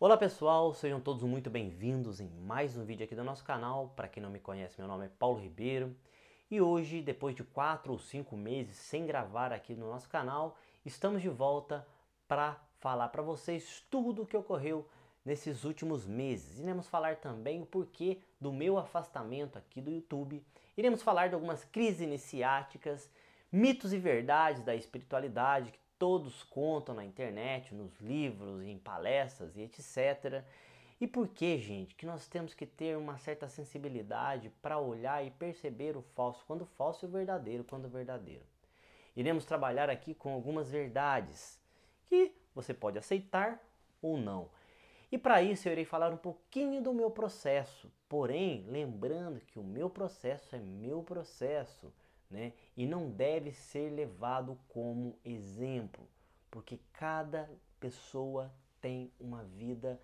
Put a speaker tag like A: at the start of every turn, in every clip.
A: Olá pessoal, sejam todos muito bem-vindos em mais um vídeo aqui do nosso canal. Para quem não me conhece, meu nome é Paulo Ribeiro e hoje, depois de quatro ou cinco meses sem gravar aqui no nosso canal, estamos de volta para falar para vocês tudo o que ocorreu nesses últimos meses. Iremos falar também o porquê do meu afastamento aqui do YouTube, iremos falar de algumas crises iniciáticas, mitos e verdades da espiritualidade que todos contam na internet, nos livros, em palestras e etc. E por que, gente, que nós temos que ter uma certa sensibilidade para olhar e perceber o falso quando falso e é o verdadeiro quando verdadeiro? Iremos trabalhar aqui com algumas verdades que você pode aceitar ou não. E para isso eu irei falar um pouquinho do meu processo, porém lembrando que o meu processo é meu processo né? E não deve ser levado como exemplo, porque cada pessoa tem uma vida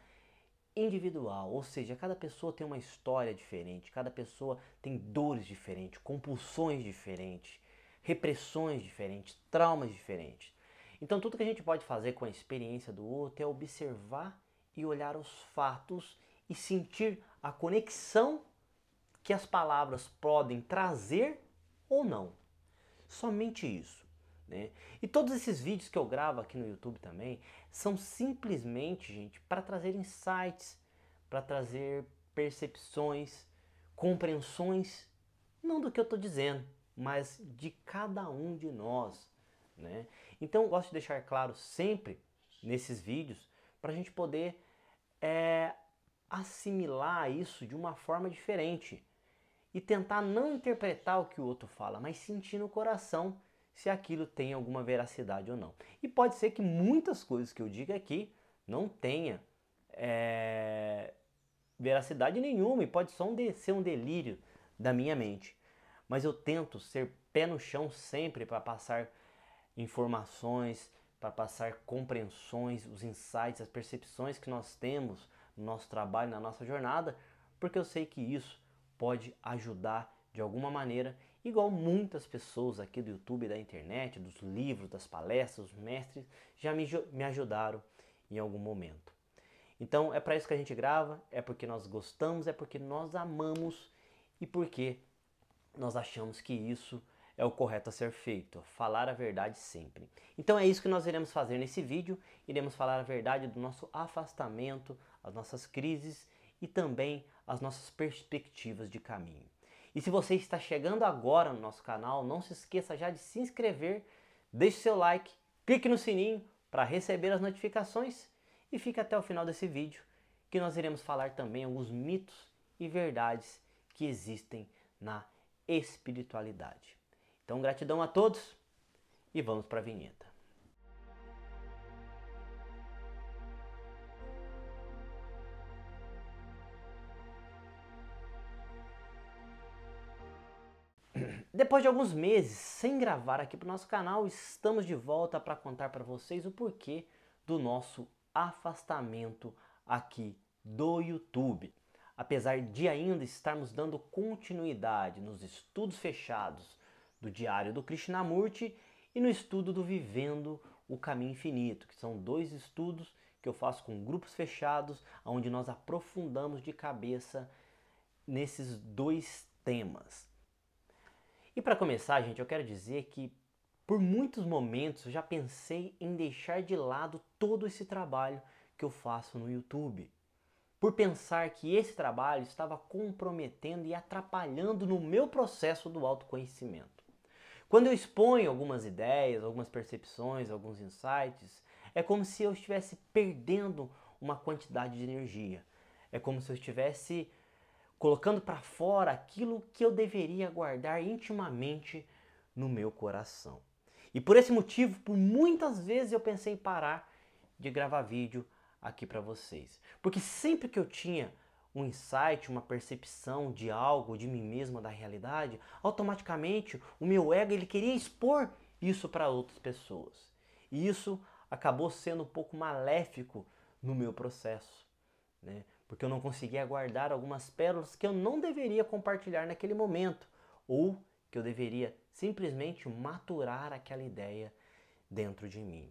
A: individual, ou seja, cada pessoa tem uma história diferente, cada pessoa tem dores diferentes, compulsões diferentes, repressões diferentes, traumas diferentes. Então, tudo que a gente pode fazer com a experiência do outro é observar e olhar os fatos e sentir a conexão que as palavras podem trazer ou não. Somente isso. Né? E todos esses vídeos que eu gravo aqui no YouTube também são simplesmente, gente, para trazer insights, para trazer percepções, compreensões, não do que eu estou dizendo, mas de cada um de nós. Né? Então eu gosto de deixar claro sempre nesses vídeos para a gente poder é, assimilar isso de uma forma diferente e tentar não interpretar o que o outro fala, mas sentir no coração se aquilo tem alguma veracidade ou não. E pode ser que muitas coisas que eu diga aqui não tenha é, veracidade nenhuma e pode só um de, ser um delírio da minha mente. Mas eu tento ser pé no chão sempre para passar informações, para passar compreensões, os insights, as percepções que nós temos no nosso trabalho, na nossa jornada, porque eu sei que isso pode ajudar de alguma maneira, igual muitas pessoas aqui do YouTube, da internet, dos livros, das palestras, dos mestres, já me, me ajudaram em algum momento. Então é para isso que a gente grava, é porque nós gostamos, é porque nós amamos e porque nós achamos que isso é o correto a ser feito, falar a verdade sempre. Então é isso que nós iremos fazer nesse vídeo, iremos falar a verdade do nosso afastamento, as nossas crises e também as nossas perspectivas de caminho. E se você está chegando agora no nosso canal, não se esqueça já de se inscrever, deixe seu like, clique no sininho para receber as notificações e fique até o final desse vídeo que nós iremos falar também alguns mitos e verdades que existem na espiritualidade. Então, gratidão a todos e vamos para a vinheta. Depois de alguns meses sem gravar aqui para o nosso canal, estamos de volta para contar para vocês o porquê do nosso afastamento aqui do YouTube. Apesar de ainda estarmos dando continuidade nos estudos fechados do Diário do Krishnamurti e no estudo do Vivendo o Caminho Infinito, que são dois estudos que eu faço com grupos fechados, onde nós aprofundamos de cabeça nesses dois temas. E para começar, gente, eu quero dizer que por muitos momentos eu já pensei em deixar de lado todo esse trabalho que eu faço no YouTube. Por pensar que esse trabalho estava comprometendo e atrapalhando no meu processo do autoconhecimento. Quando eu exponho algumas ideias, algumas percepções, alguns insights, é como se eu estivesse perdendo uma quantidade de energia. É como se eu estivesse colocando para fora aquilo que eu deveria guardar intimamente no meu coração. E por esse motivo, por muitas vezes eu pensei em parar de gravar vídeo aqui para vocês, porque sempre que eu tinha um insight, uma percepção de algo, de mim mesmo, da realidade, automaticamente o meu ego ele queria expor isso para outras pessoas. E isso acabou sendo um pouco maléfico no meu processo, né? porque eu não conseguia guardar algumas pérolas que eu não deveria compartilhar naquele momento, ou que eu deveria simplesmente maturar aquela ideia dentro de mim.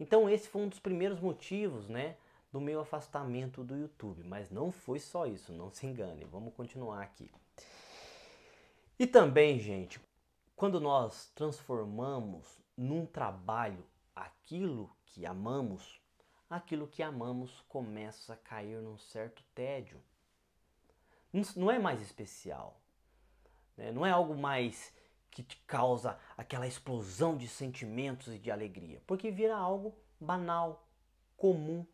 A: Então esse foi um dos primeiros motivos, né, do meu afastamento do YouTube, mas não foi só isso, não se engane. Vamos continuar aqui. E também, gente, quando nós transformamos num trabalho aquilo que amamos, aquilo que amamos começa a cair num certo tédio. Não é mais especial. Né? Não é algo mais que te causa aquela explosão de sentimentos e de alegria, porque vira algo banal, comum,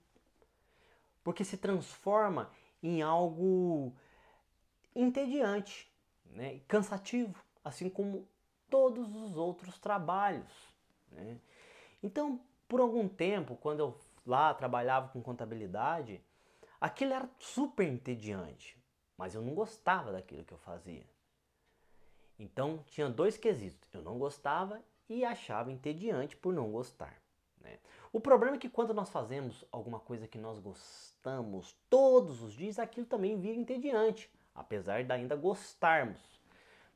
A: porque se transforma em algo entediante, né? cansativo, assim como todos os outros trabalhos. Né? Então, por algum tempo, quando eu lá, trabalhava com contabilidade, aquilo era super entediante, mas eu não gostava daquilo que eu fazia. Então tinha dois quesitos, eu não gostava e achava entediante por não gostar. Né? O problema é que quando nós fazemos alguma coisa que nós gostamos todos os dias, aquilo também vira entediante, apesar de ainda gostarmos,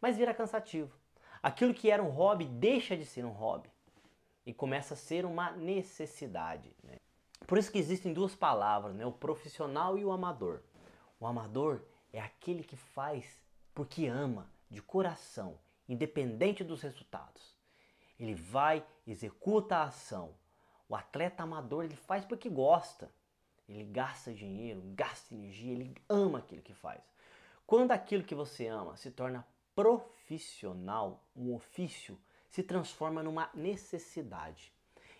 A: mas vira cansativo. Aquilo que era um hobby deixa de ser um hobby e começa a ser uma necessidade. Né? Por isso que existem duas palavras, né? O profissional e o amador. O amador é aquele que faz porque ama, de coração, independente dos resultados. Ele vai, executa a ação. O atleta amador, ele faz porque gosta. Ele gasta dinheiro, gasta energia, ele ama aquilo que faz. Quando aquilo que você ama se torna profissional, um ofício, se transforma numa necessidade.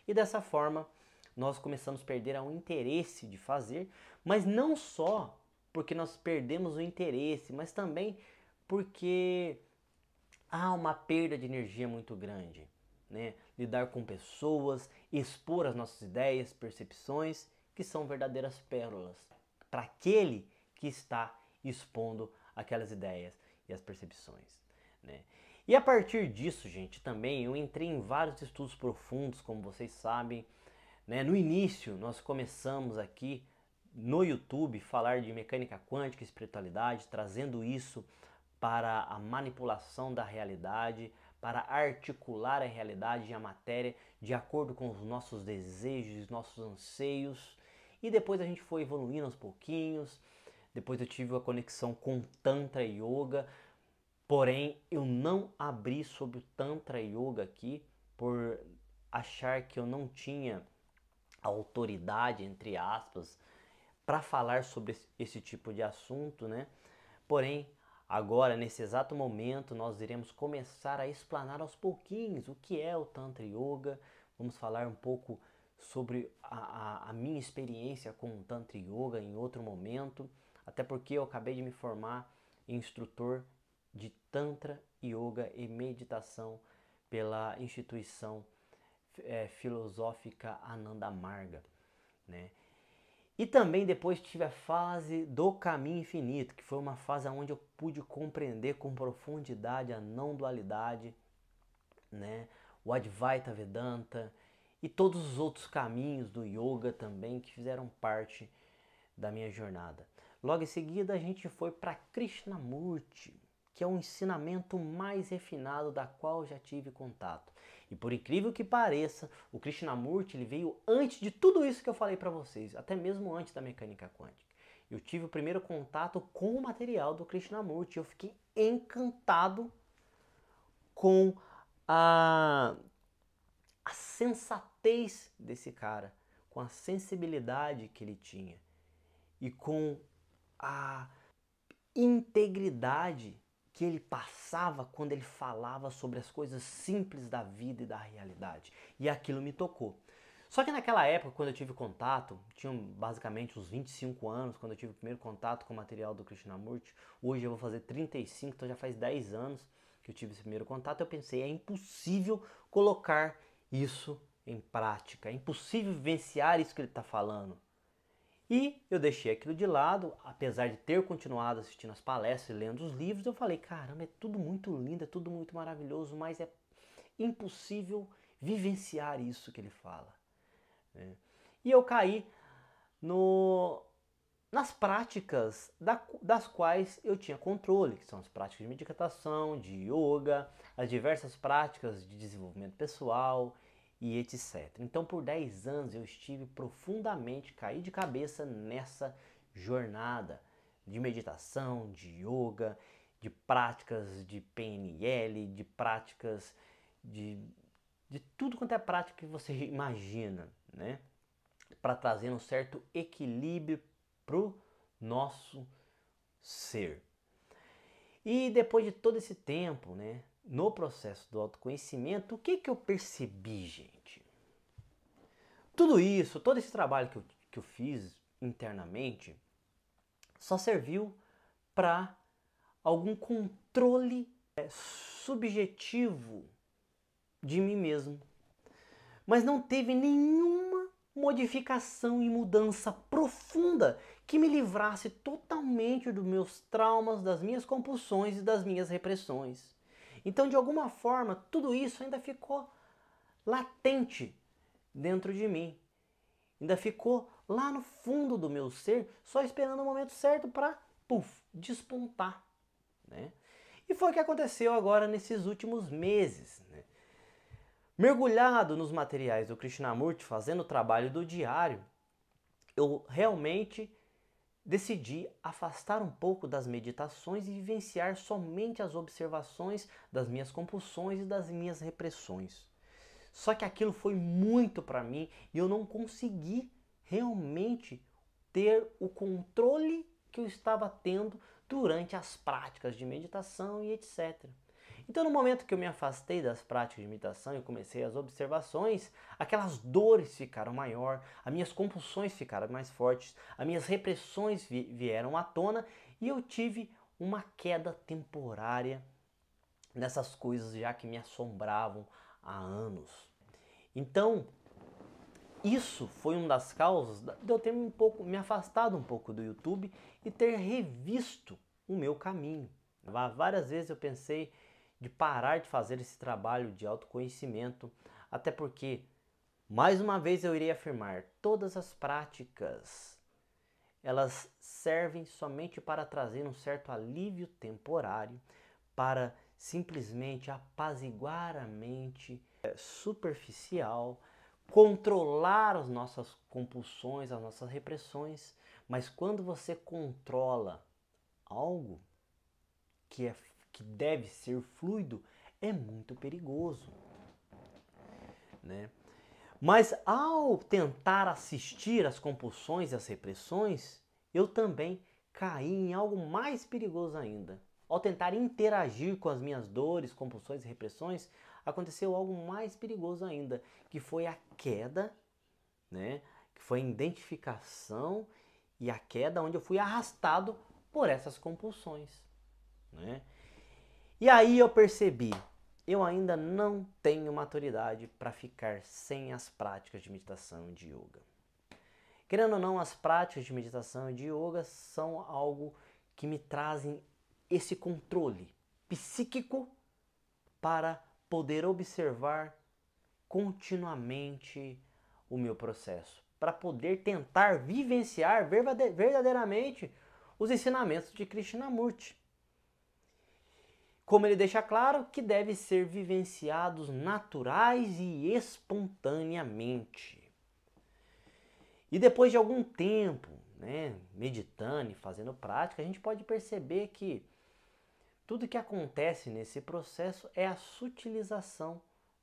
A: E dessa forma, nós começamos a perder o interesse de fazer, mas não só porque nós perdemos o interesse, mas também porque há uma perda de energia muito grande. Né? Lidar com pessoas, expor as nossas ideias, percepções, que são verdadeiras pérolas para aquele que está expondo aquelas ideias e as percepções. Né? E a partir disso, gente, também eu entrei em vários estudos profundos, como vocês sabem, né? No início, nós começamos aqui no YouTube falar de mecânica quântica e espiritualidade, trazendo isso para a manipulação da realidade, para articular a realidade e a matéria de acordo com os nossos desejos, nossos anseios. E depois a gente foi evoluindo aos pouquinhos. Depois eu tive a conexão com Tantra Yoga, porém eu não abri sobre o Tantra Yoga aqui por achar que eu não tinha autoridade, entre aspas, para falar sobre esse, tipo de assunto, né? Porém, agora, nesse exato momento, nós iremos começar a explanar aos pouquinhos o que é o Tantra Yoga, vamos falar um pouco sobre a, a, a minha experiência com o Tantra Yoga em outro momento, até porque eu acabei de me formar instrutor de Tantra, Yoga e Meditação pela instituição é, filosófica Ananda Marga, né? E também depois tive a fase do caminho infinito, que foi uma fase onde eu pude compreender com profundidade a não dualidade, né? o Advaita Vedanta e todos os outros caminhos do yoga também que fizeram parte da minha jornada. Logo em seguida a gente foi para Krishnamurti, que é o ensinamento mais refinado da qual já tive contato. E por incrível que pareça, o Krishnamurti ele veio antes de tudo isso que eu falei para vocês, até mesmo antes da mecânica quântica. Eu tive o primeiro contato com o material do Krishnamurti, eu fiquei encantado com a, a sensatez desse cara, com a sensibilidade que ele tinha e com a integridade que ele passava quando ele falava sobre as coisas simples da vida e da realidade. E aquilo me tocou. Só que naquela época, quando eu tive contato, tinha basicamente uns 25 anos, quando eu tive o primeiro contato com o material do Krishnamurti, hoje eu vou fazer 35, então já faz 10 anos que eu tive esse primeiro contato, eu pensei, é impossível colocar isso em prática, é impossível vivenciar isso que ele está falando. E eu deixei aquilo de lado, apesar de ter continuado assistindo as palestras e lendo os livros, eu falei: caramba, é tudo muito lindo, é tudo muito maravilhoso, mas é impossível vivenciar isso que ele fala. É. E eu caí no, nas práticas da, das quais eu tinha controle, que são as práticas de meditação, de yoga, as diversas práticas de desenvolvimento pessoal, e etc. Então, por 10 anos eu estive profundamente, caí de cabeça nessa jornada de meditação, de yoga, de práticas de PNL, de práticas de, de tudo quanto é prática que você imagina, né? Para trazer um certo equilíbrio pro nosso ser. E depois de todo esse tempo, né, no processo do autoconhecimento, o que que eu percebi, gente? Tudo isso, todo esse trabalho que eu, que eu fiz internamente, só serviu para algum controle é, subjetivo de mim mesmo. Mas não teve nenhuma modificação e mudança profunda que me livrasse totalmente dos meus traumas, das minhas compulsões e das minhas repressões. Então, de alguma forma, tudo isso ainda ficou latente dentro de mim. Ainda ficou lá no fundo do meu ser, só esperando o momento certo para puf, despontar, né? E foi o que aconteceu agora nesses últimos meses, né? Mergulhado nos materiais do Krishnamurti, fazendo o trabalho do diário, eu realmente decidi afastar um pouco das meditações e vivenciar somente as observações das minhas compulsões e das minhas repressões. Só que aquilo foi muito para mim e eu não consegui realmente ter o controle que eu estava tendo durante as práticas de meditação e etc. Então, no momento que eu me afastei das práticas de meditação e comecei as observações, aquelas dores ficaram maior, as minhas compulsões ficaram mais fortes, as minhas repressões vi vieram à tona e eu tive uma queda temporária nessas coisas já que me assombravam, há anos. Então, isso foi uma das causas de eu ter um pouco, me afastado um pouco do YouTube e ter revisto o meu caminho. Várias vezes eu pensei de parar de fazer esse trabalho de autoconhecimento, até porque, mais uma vez eu irei afirmar, todas as práticas elas servem somente para trazer um certo alívio temporário, para simplesmente apaziguar a mente é, superficial, controlar as nossas compulsões, as nossas repressões, mas quando você controla algo que é que deve ser fluido, é muito perigoso, né? Mas ao tentar assistir às compulsões e às repressões, eu também caí em algo mais perigoso ainda, ao tentar interagir com as minhas dores, compulsões e repressões, aconteceu algo mais perigoso ainda, que foi a queda, né? Que foi a identificação e a queda onde eu fui arrastado por essas compulsões, né? E aí eu percebi, eu ainda não tenho maturidade para ficar sem as práticas de meditação e de yoga. Querendo ou não, as práticas de meditação e de yoga são algo que me trazem esse controle psíquico para poder observar continuamente o meu processo, para poder tentar vivenciar verdadeiramente os ensinamentos de Krishnamurti. Como ele deixa claro que deve ser vivenciados naturais e espontaneamente. E depois de algum tempo, né, meditando e fazendo prática, a gente pode perceber que tudo que acontece nesse processo é a sutilização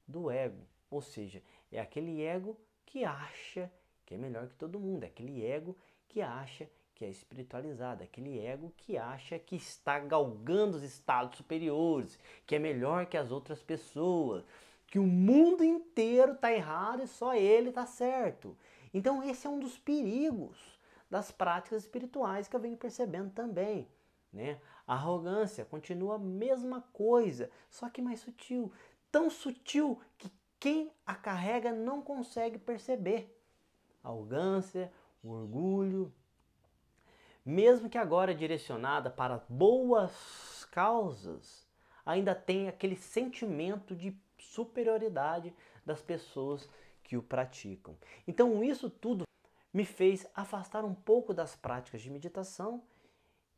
A: do ego, ou seja, é aquele ego que acha que é melhor que todo mundo, é aquele ego que acha que é espiritualizado, é aquele ego que acha que está galgando os estados superiores, que é melhor que as outras pessoas, que o mundo inteiro está errado e só ele está certo. Então, esse é um dos perigos das práticas espirituais que eu venho percebendo também. Né? A arrogância continua a mesma coisa, só que mais sutil. Tão sutil que quem a carrega não consegue perceber. A arrogância, o orgulho. Mesmo que agora direcionada para boas causas, ainda tem aquele sentimento de superioridade das pessoas que o praticam. Então, isso tudo me fez afastar um pouco das práticas de meditação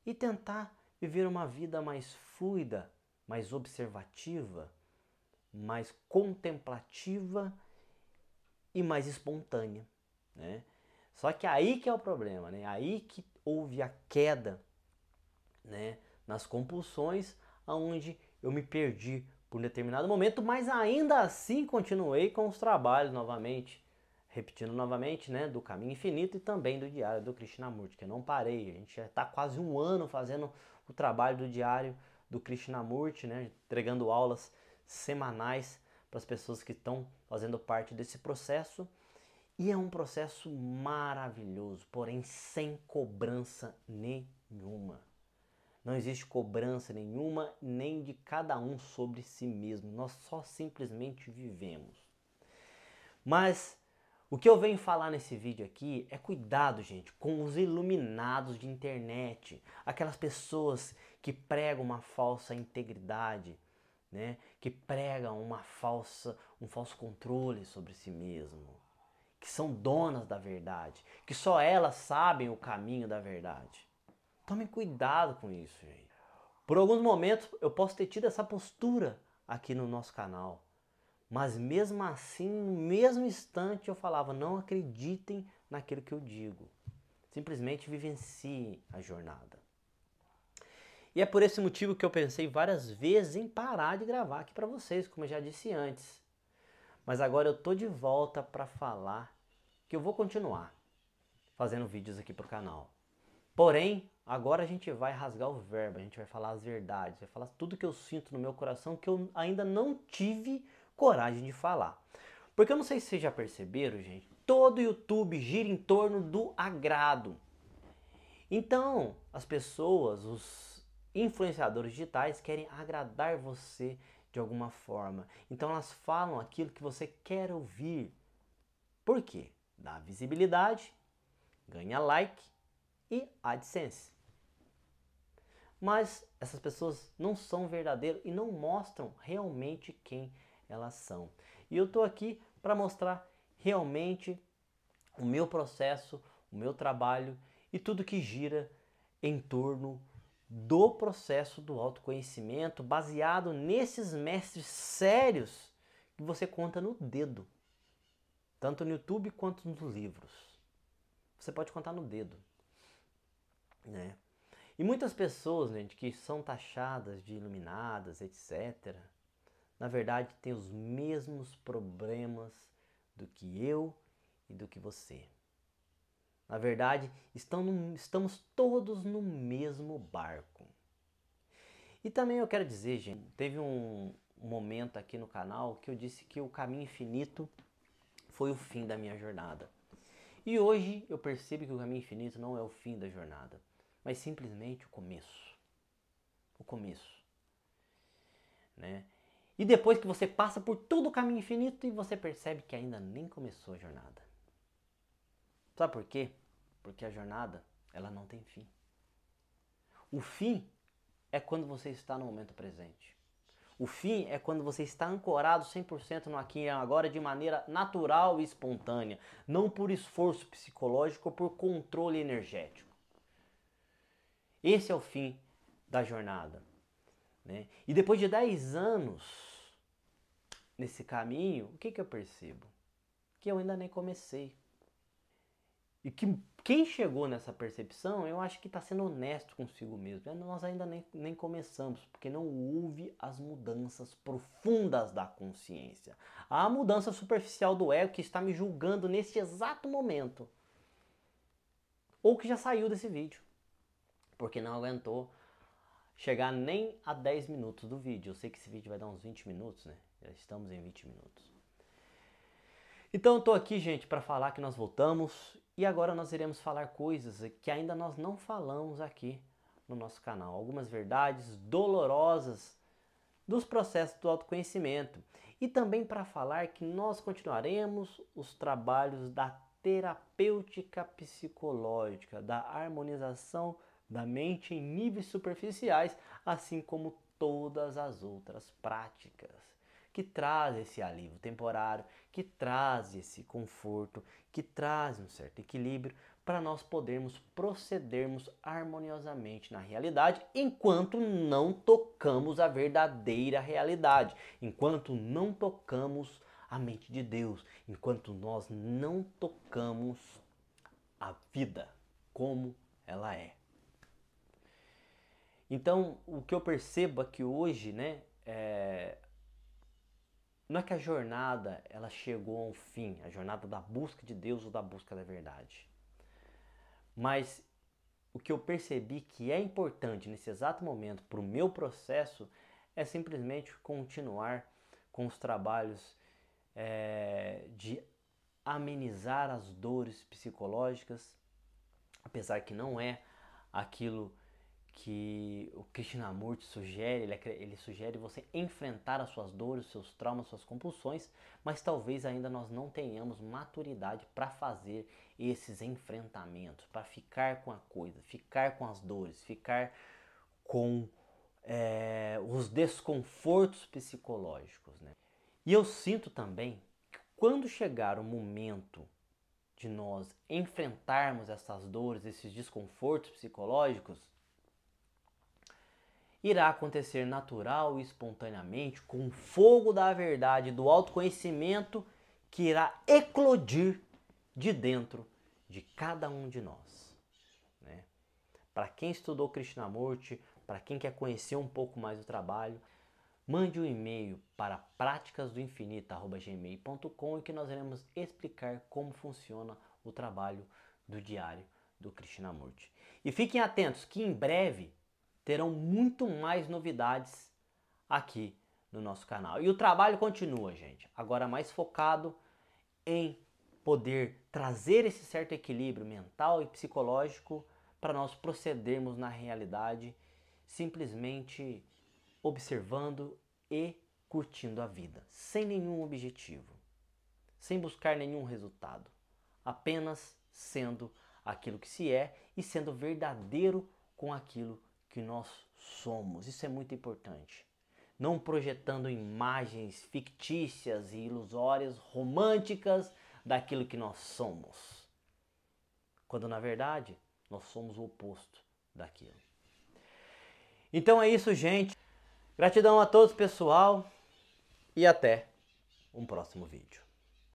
A: e tentar viver uma vida mais fluida, mais observativa, mais contemplativa e mais espontânea, né? Só que aí que é o problema, né? Aí que houve a queda, né? Nas compulsões, aonde eu me perdi por um determinado momento, mas ainda assim continuei com os trabalhos novamente, repetindo novamente, né? Do caminho infinito e também do diário do Krishnamurti, que eu não parei. A gente já está quase um ano fazendo o trabalho do diário do Krishnamurti, né, entregando aulas semanais para as pessoas que estão fazendo parte desse processo. E é um processo maravilhoso, porém sem cobrança nenhuma. Não existe cobrança nenhuma, nem de cada um sobre si mesmo. Nós só simplesmente vivemos. Mas o que eu venho falar nesse vídeo aqui é cuidado, gente, com os iluminados de internet, aquelas pessoas que pregam uma falsa integridade, né? Que pregam uma falsa, um falso controle sobre si mesmo, que são donas da verdade, que só elas sabem o caminho da verdade. Tomem cuidado com isso, gente. Por alguns momentos eu posso ter tido essa postura aqui no nosso canal. Mas mesmo assim, no mesmo instante eu falava: não acreditem naquilo que eu digo. Simplesmente vivencie a jornada. E é por esse motivo que eu pensei várias vezes em parar de gravar aqui para vocês, como eu já disse antes. Mas agora eu tô de volta para falar que eu vou continuar fazendo vídeos aqui pro canal. Porém, agora a gente vai rasgar o verbo, a gente vai falar as verdades, vai falar tudo que eu sinto no meu coração que eu ainda não tive coragem de falar. Porque eu não sei se vocês já perceberam, gente, todo YouTube gira em torno do agrado. Então, as pessoas, os influenciadores digitais querem agradar você de alguma forma. Então elas falam aquilo que você quer ouvir. Por quê? Dá visibilidade, ganha like e AdSense. Mas essas pessoas não são verdadeiras e não mostram realmente quem elas são. E eu estou aqui para mostrar realmente o meu processo, o meu trabalho e tudo que gira em torno do processo do autoconhecimento baseado nesses mestres sérios que você conta no dedo, tanto no YouTube quanto nos livros. Você pode contar no dedo, né? E muitas pessoas, gente, que são taxadas de iluminadas, etc na verdade, tem os mesmos problemas do que eu e do que você. Na verdade, no, estamos todos no mesmo barco. E também eu quero dizer, gente, teve um momento aqui no canal que eu disse que o caminho infinito foi o fim da minha jornada. E hoje eu percebo que o caminho infinito não é o fim da jornada, mas simplesmente o começo. O começo. Né? E depois que você passa por todo o caminho infinito e você percebe que ainda nem começou a jornada. Sabe por quê? Porque a jornada, ela não tem fim. O fim é quando você está no momento presente. O fim é quando você está ancorado 100% no aqui e agora de maneira natural e espontânea, não por esforço psicológico ou por controle energético. Esse é o fim da jornada. Né? E depois de 10 anos nesse caminho, o que, que eu percebo? Que eu ainda nem comecei. E que quem chegou nessa percepção, eu acho que está sendo honesto consigo mesmo. É, nós ainda nem, nem começamos, porque não houve as mudanças profundas da consciência. A mudança superficial do ego que está me julgando neste exato momento. Ou que já saiu desse vídeo, porque não aguentou chegar nem a 10 minutos do vídeo. Eu sei que esse vídeo vai dar uns 20 minutos, né? Já estamos em 20 minutos. Então eu tô aqui, gente, para falar que nós voltamos e agora nós iremos falar coisas que ainda nós não falamos aqui no nosso canal, algumas verdades dolorosas dos processos do autoconhecimento e também para falar que nós continuaremos os trabalhos da terapêutica psicológica, da harmonização da mente em níveis superficiais, assim como todas as outras práticas que traz esse alívio temporário, que traz esse conforto, que traz um certo equilíbrio para nós podermos procedermos harmoniosamente na realidade enquanto não tocamos a verdadeira realidade, enquanto não tocamos a mente de Deus, enquanto nós não tocamos a vida como ela é. Então, o que eu percebo é que hoje, né, é, não é que a jornada ela chegou a um fim, a jornada da busca de Deus ou da busca da verdade. Mas o que eu percebi que é importante nesse exato momento para o meu processo é simplesmente continuar com os trabalhos é, de amenizar as dores psicológicas, apesar que não é aquilo que o Krishnamurti sugere, ele, ele sugere você enfrentar as suas dores, seus traumas, suas compulsões, mas talvez ainda nós não tenhamos maturidade para fazer esses enfrentamentos, para ficar com a coisa, ficar com as dores, ficar com é, os desconfortos psicológicos. Né? E eu sinto também que quando chegar o momento de nós enfrentarmos essas dores, esses desconfortos psicológicos, irá acontecer natural e espontaneamente com o fogo da verdade, do autoconhecimento que irá eclodir de dentro de cada um de nós. Né? Para quem estudou Krishnamurti, para quem quer conhecer um pouco mais o trabalho, mande um e-mail para praticasdoinfinito@gmail.com e que nós iremos explicar como funciona o trabalho do diário do Krishnamurti. E fiquem atentos que em breve terão muito mais novidades aqui no nosso canal. E o trabalho continua, gente. Agora mais focado em poder trazer esse certo equilíbrio mental e psicológico para nós procedermos na realidade, simplesmente observando e curtindo a vida, sem nenhum objetivo, sem buscar nenhum resultado, apenas sendo aquilo que se é e sendo verdadeiro com aquilo que nós somos. Isso é muito importante. Não projetando imagens fictícias e ilusórias, românticas daquilo que nós somos. Quando na verdade nós somos o oposto daquilo. Então é isso, gente. Gratidão a todos, pessoal, e até um próximo vídeo.